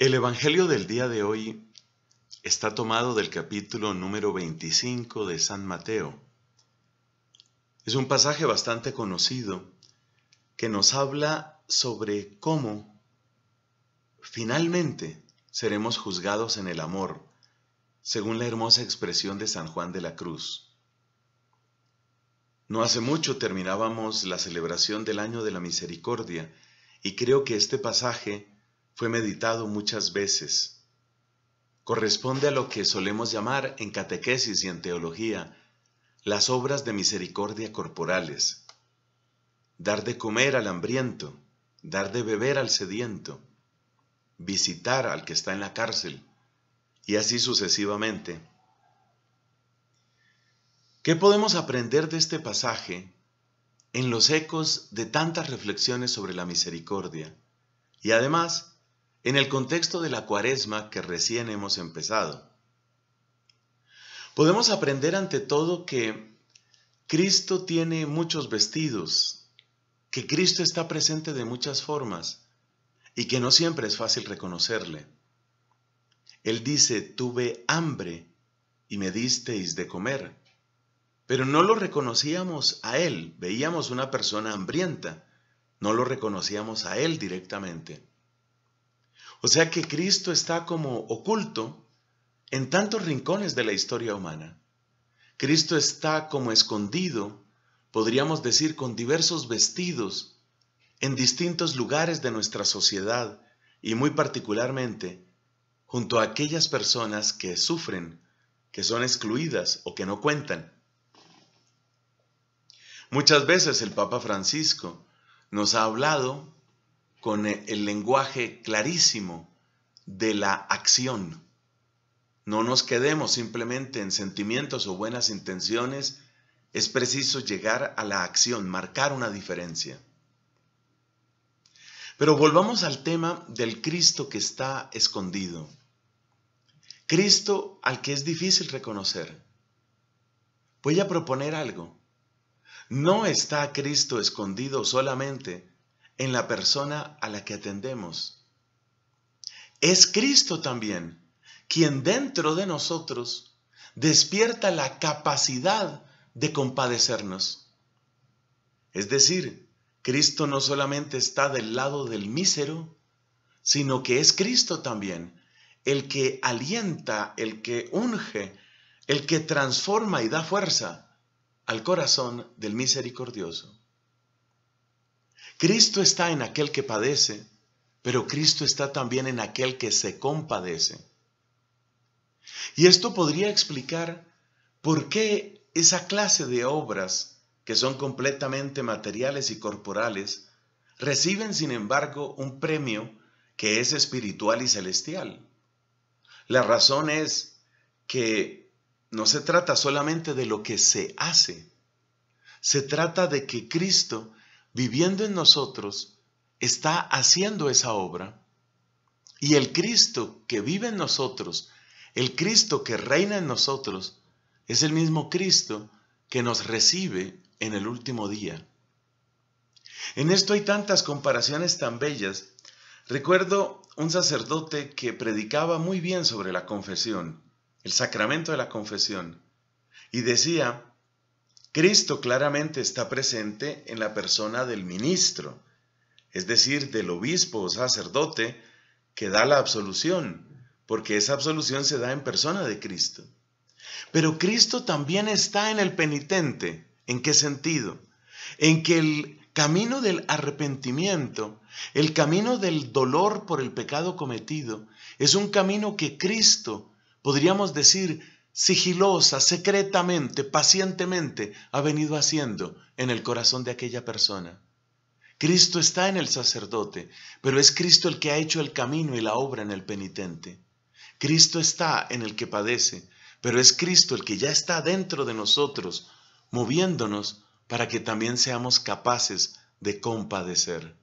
El Evangelio del día de hoy está tomado del capítulo número 25 de San Mateo. Es un pasaje bastante conocido que nos habla sobre cómo finalmente seremos juzgados en el amor, según la hermosa expresión de San Juan de la Cruz. No hace mucho terminábamos la celebración del Año de la Misericordia y creo que este pasaje fue meditado muchas veces. Corresponde a lo que solemos llamar en catequesis y en teología las obras de misericordia corporales. Dar de comer al hambriento, dar de beber al sediento, visitar al que está en la cárcel, y así sucesivamente. ¿Qué podemos aprender de este pasaje en los ecos de tantas reflexiones sobre la misericordia? Y además, en el contexto de la cuaresma que recién hemos empezado. Podemos aprender ante todo que Cristo tiene muchos vestidos, que Cristo está presente de muchas formas y que no siempre es fácil reconocerle. Él dice, tuve hambre y me disteis de comer, pero no lo reconocíamos a Él, veíamos una persona hambrienta, no lo reconocíamos a Él directamente. O sea que Cristo está como oculto en tantos rincones de la historia humana. Cristo está como escondido, podríamos decir, con diversos vestidos en distintos lugares de nuestra sociedad y muy particularmente junto a aquellas personas que sufren, que son excluidas o que no cuentan. Muchas veces el Papa Francisco nos ha hablado con el lenguaje clarísimo de la acción. No nos quedemos simplemente en sentimientos o buenas intenciones, es preciso llegar a la acción, marcar una diferencia. Pero volvamos al tema del Cristo que está escondido. Cristo al que es difícil reconocer. Voy a proponer algo. No está Cristo escondido solamente en la persona a la que atendemos. Es Cristo también quien dentro de nosotros despierta la capacidad de compadecernos. Es decir, Cristo no solamente está del lado del mísero, sino que es Cristo también el que alienta, el que unge, el que transforma y da fuerza al corazón del misericordioso. Cristo está en aquel que padece, pero Cristo está también en aquel que se compadece. Y esto podría explicar por qué esa clase de obras, que son completamente materiales y corporales, reciben sin embargo un premio que es espiritual y celestial. La razón es que no se trata solamente de lo que se hace, se trata de que Cristo viviendo en nosotros, está haciendo esa obra. Y el Cristo que vive en nosotros, el Cristo que reina en nosotros, es el mismo Cristo que nos recibe en el último día. En esto hay tantas comparaciones tan bellas. Recuerdo un sacerdote que predicaba muy bien sobre la confesión, el sacramento de la confesión, y decía Cristo claramente está presente en la persona del ministro, es decir, del obispo o sacerdote que da la absolución, porque esa absolución se da en persona de Cristo. Pero Cristo también está en el penitente. ¿En qué sentido? En que el camino del arrepentimiento, el camino del dolor por el pecado cometido, es un camino que Cristo, podríamos decir, sigilosa, secretamente, pacientemente ha venido haciendo en el corazón de aquella persona. Cristo está en el sacerdote, pero es Cristo el que ha hecho el camino y la obra en el penitente. Cristo está en el que padece, pero es Cristo el que ya está dentro de nosotros, moviéndonos para que también seamos capaces de compadecer.